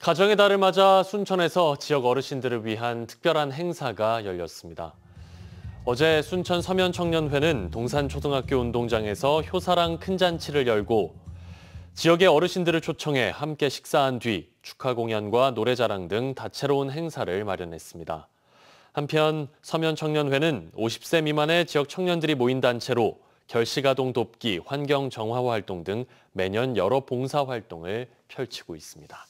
가정의 달을 맞아 순천에서 지역 어르신들을 위한 특별한 행사가 열렸습니다. 어제 순천 서면 청년회는 동산 초등학교 운동장에서 효사랑 큰 잔치를 열고 지역의 어르신들을 초청해 함께 식사한 뒤 축하 공연과 노래 자랑 등 다채로운 행사를 마련했습니다. 한편 서면 청년회는 50세 미만의 지역 청년들이 모인 단체로 결식아동 돕기, 환경 정화 활동 등 매년 여러 봉사 활동을 펼치고 있습니다.